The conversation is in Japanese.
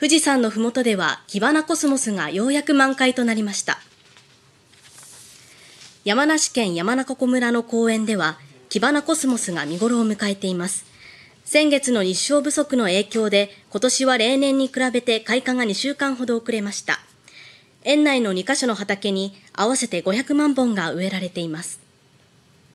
富士山のふもとではキバナコスモスがようやく満開となりました山梨県山中湖村の公園ではキバナコスモスが見頃を迎えています先月の日照不足の影響で今年は例年に比べて開花が2週間ほど遅れました園内の2カ所の畑に合わせて500万本が植えられています